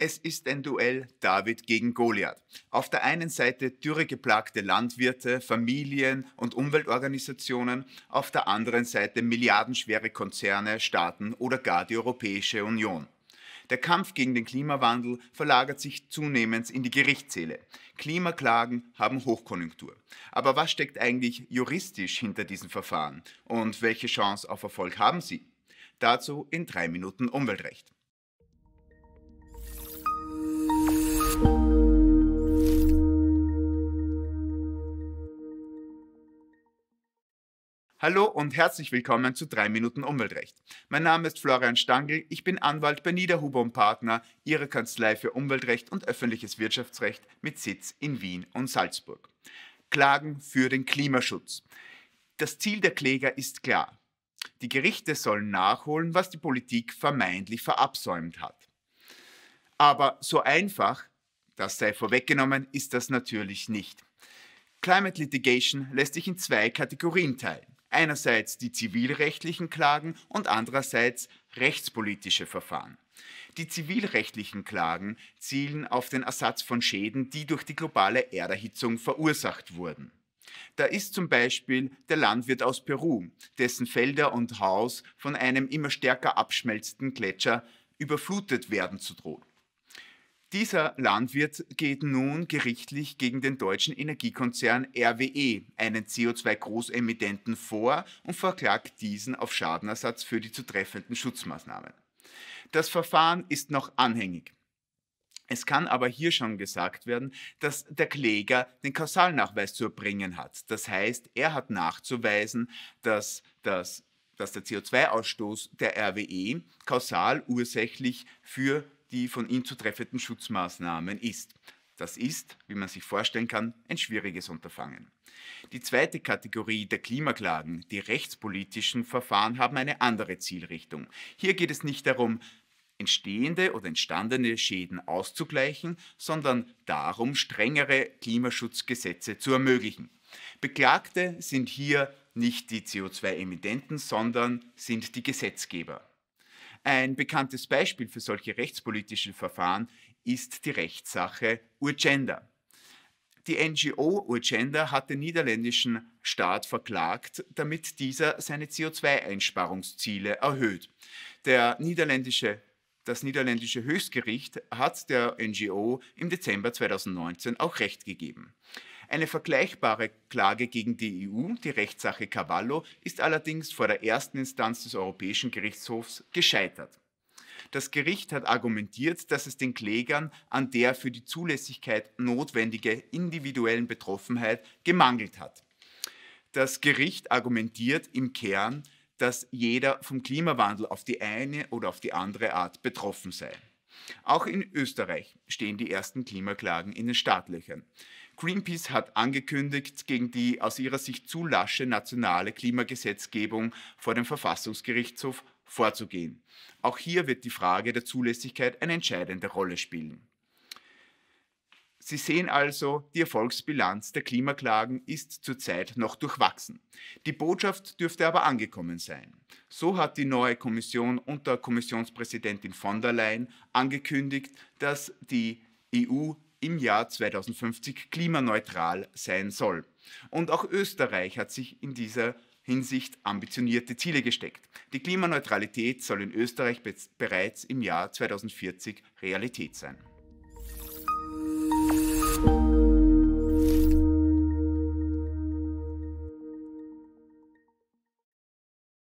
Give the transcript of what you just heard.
Es ist ein Duell David gegen Goliath. Auf der einen Seite dürregeplagte Landwirte, Familien und Umweltorganisationen, auf der anderen Seite milliardenschwere Konzerne, Staaten oder gar die Europäische Union. Der Kampf gegen den Klimawandel verlagert sich zunehmend in die Gerichtssäle. Klimaklagen haben Hochkonjunktur. Aber was steckt eigentlich juristisch hinter diesen Verfahren und welche Chance auf Erfolg haben sie? Dazu in drei Minuten Umweltrecht. Hallo und herzlich willkommen zu 3 Minuten Umweltrecht. Mein Name ist Florian Stangl, ich bin Anwalt bei Niederhuber und Partner, Ihre Kanzlei für Umweltrecht und öffentliches Wirtschaftsrecht mit Sitz in Wien und Salzburg. Klagen für den Klimaschutz. Das Ziel der Kläger ist klar. Die Gerichte sollen nachholen, was die Politik vermeintlich verabsäumt hat. Aber so einfach, das sei vorweggenommen, ist das natürlich nicht. Climate Litigation lässt sich in zwei Kategorien teilen einerseits die zivilrechtlichen Klagen und andererseits rechtspolitische Verfahren. Die zivilrechtlichen Klagen zielen auf den Ersatz von Schäden, die durch die globale Erderhitzung verursacht wurden. Da ist zum Beispiel der Landwirt aus Peru, dessen Felder und Haus von einem immer stärker abschmelzenden Gletscher überflutet werden zu drohen. Dieser Landwirt geht nun gerichtlich gegen den deutschen Energiekonzern RWE, einen CO2-Großemittenten, vor und verklagt diesen auf Schadenersatz für die zu treffenden Schutzmaßnahmen. Das Verfahren ist noch anhängig. Es kann aber hier schon gesagt werden, dass der Kläger den Kausalnachweis zu erbringen hat. Das heißt, er hat nachzuweisen, dass das dass der CO2-Ausstoß der RWE kausal ursächlich für die von ihm zu treffenden Schutzmaßnahmen ist. Das ist, wie man sich vorstellen kann, ein schwieriges Unterfangen. Die zweite Kategorie der Klimaklagen, die rechtspolitischen Verfahren, haben eine andere Zielrichtung. Hier geht es nicht darum, entstehende oder entstandene Schäden auszugleichen, sondern darum, strengere Klimaschutzgesetze zu ermöglichen. Beklagte sind hier nicht die CO2-Emittenten, sondern sind die Gesetzgeber. Ein bekanntes Beispiel für solche rechtspolitischen Verfahren ist die Rechtssache Urgenda. Die NGO Urgenda hat den niederländischen Staat verklagt, damit dieser seine CO2-Einsparungsziele erhöht. Der niederländische das niederländische Höchstgericht hat der NGO im Dezember 2019 auch Recht gegeben. Eine vergleichbare Klage gegen die EU, die Rechtssache Cavallo, ist allerdings vor der ersten Instanz des Europäischen Gerichtshofs gescheitert. Das Gericht hat argumentiert, dass es den Klägern an der für die Zulässigkeit notwendige individuellen Betroffenheit gemangelt hat. Das Gericht argumentiert im Kern, dass jeder vom Klimawandel auf die eine oder auf die andere Art betroffen sei. Auch in Österreich stehen die ersten Klimaklagen in den Startlöchern. Greenpeace hat angekündigt, gegen die aus ihrer Sicht zu lasche nationale Klimagesetzgebung vor dem Verfassungsgerichtshof vorzugehen. Auch hier wird die Frage der Zulässigkeit eine entscheidende Rolle spielen. Sie sehen also, die Erfolgsbilanz der Klimaklagen ist zurzeit noch durchwachsen. Die Botschaft dürfte aber angekommen sein. So hat die neue Kommission unter Kommissionspräsidentin von der Leyen angekündigt, dass die EU im Jahr 2050 klimaneutral sein soll. Und auch Österreich hat sich in dieser Hinsicht ambitionierte Ziele gesteckt. Die Klimaneutralität soll in Österreich bereits im Jahr 2040 Realität sein.